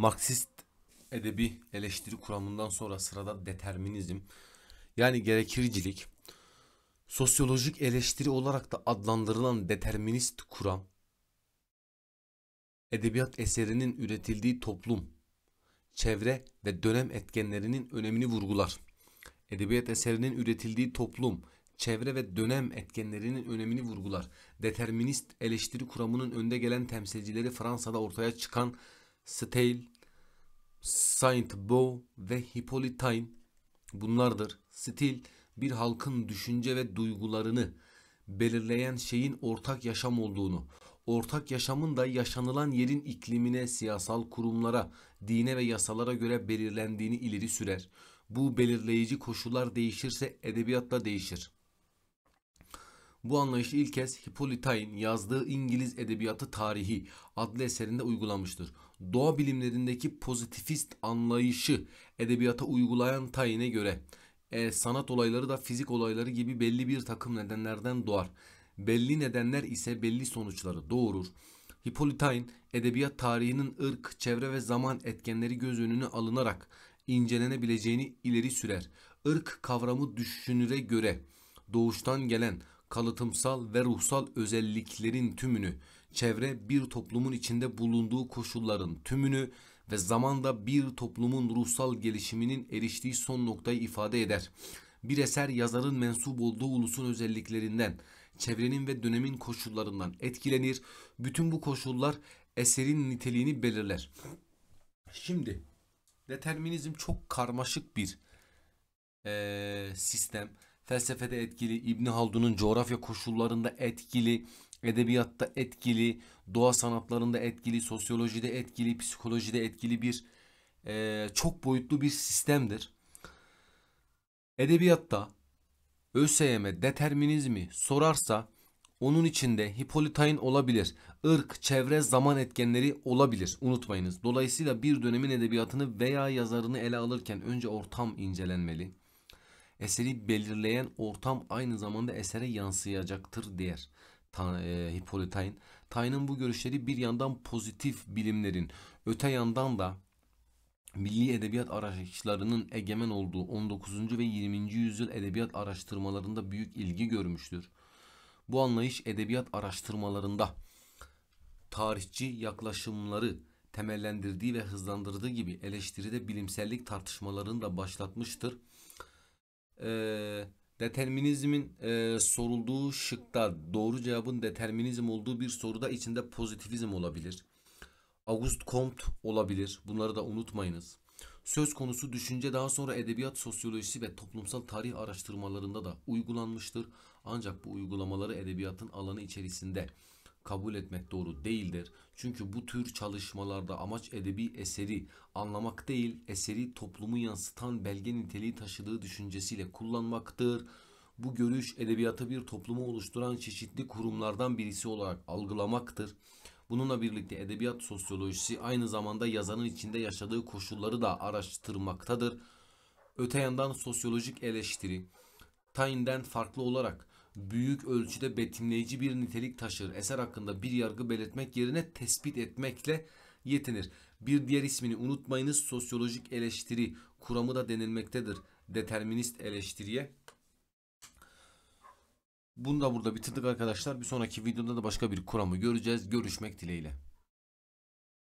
Marksist edebi eleştiri kuramından sonra sırada determinizm yani gerekircilik sosyolojik eleştiri olarak da adlandırılan determinist kuram edebiyat eserinin üretildiği toplum, çevre ve dönem etkenlerinin önemini vurgular. Edebiyat eserinin üretildiği toplum, çevre ve dönem etkenlerinin önemini vurgular. Determinist eleştiri kuramının önde gelen temsilcileri Fransa'da ortaya çıkan Steil, Saint Beau ve Hippolytine bunlardır. Stil bir halkın düşünce ve duygularını belirleyen şeyin ortak yaşam olduğunu, ortak yaşamın da yaşanılan yerin iklimine, siyasal kurumlara, dine ve yasalara göre belirlendiğini ileri sürer. Bu belirleyici koşullar değişirse edebiyat da değişir. Bu anlayışı ilk kez Hippolyte'in yazdığı İngiliz Edebiyatı Tarihi adlı eserinde uygulamıştır. Doğa bilimlerindeki pozitivist anlayışı edebiyata uygulayan Tayin'e göre e, sanat olayları da fizik olayları gibi belli bir takım nedenlerden doğar. Belli nedenler ise belli sonuçları doğurur. Hippolytein edebiyat tarihinin ırk, çevre ve zaman etkenleri göz önüne alınarak incelenebileceğini ileri sürer. Irk kavramı düşünüre göre doğuştan gelen kalıtımsal ve ruhsal özelliklerin tümünü, çevre bir toplumun içinde bulunduğu koşulların tümünü ve zamanda bir toplumun ruhsal gelişiminin eriştiği son noktayı ifade eder. Bir eser yazarın mensup olduğu ulusun özelliklerinden, çevrenin ve dönemin koşullarından etkilenir. Bütün bu koşullar eserin niteliğini belirler. Şimdi determinizm çok karmaşık bir e, sistem felsefede etkili, İbn Haldun'un coğrafya koşullarında etkili, edebiyatta etkili, doğa sanatlarında etkili, sosyolojide etkili, psikolojide etkili bir e, çok boyutlu bir sistemdir. Edebiyatta ÖSYM determinizmi sorarsa onun içinde hipolitayn olabilir, ırk, çevre, zaman etkenleri olabilir. Unutmayınız. Dolayısıyla bir dönemin edebiyatını veya yazarını ele alırken önce ortam incelenmeli. Eseri belirleyen ortam aynı zamanda esere yansıyacaktır der Ta, e, Tain'in bu görüşleri bir yandan pozitif bilimlerin öte yandan da milli edebiyat araştırmalarının egemen olduğu 19. ve 20. yüzyıl edebiyat araştırmalarında büyük ilgi görmüştür. Bu anlayış edebiyat araştırmalarında tarihçi yaklaşımları temellendirdiği ve hızlandırdığı gibi eleştiride bilimsellik tartışmalarını da başlatmıştır e, determinizmin e, sorulduğu şıkta doğru cevabın determinizm olduğu bir soruda içinde pozitivizm olabilir. August Comte olabilir. Bunları da unutmayınız. Söz konusu düşünce daha sonra edebiyat sosyolojisi ve toplumsal tarih araştırmalarında da uygulanmıştır. Ancak bu uygulamaları edebiyatın alanı içerisinde kabul etmek doğru değildir. Çünkü bu tür çalışmalarda amaç edebi eseri anlamak değil, eseri toplumu yansıtan belge niteliği taşıdığı düşüncesiyle kullanmaktır. Bu görüş edebiyatı bir toplumu oluşturan çeşitli kurumlardan birisi olarak algılamaktır. Bununla birlikte edebiyat sosyolojisi aynı zamanda yazanın içinde yaşadığı koşulları da araştırmaktadır. Öte yandan sosyolojik eleştiri Tayinden farklı olarak büyük ölçüde betimleyici bir nitelik taşır. Eser hakkında bir yargı belirtmek yerine tespit etmekle yetinir. Bir diğer ismini unutmayınız sosyolojik eleştiri kuramı da denilmektedir. Determinist eleştiriye. Bunu da burada bitirdik arkadaşlar. Bir sonraki videoda da başka bir kuramı göreceğiz. Görüşmek dileğiyle.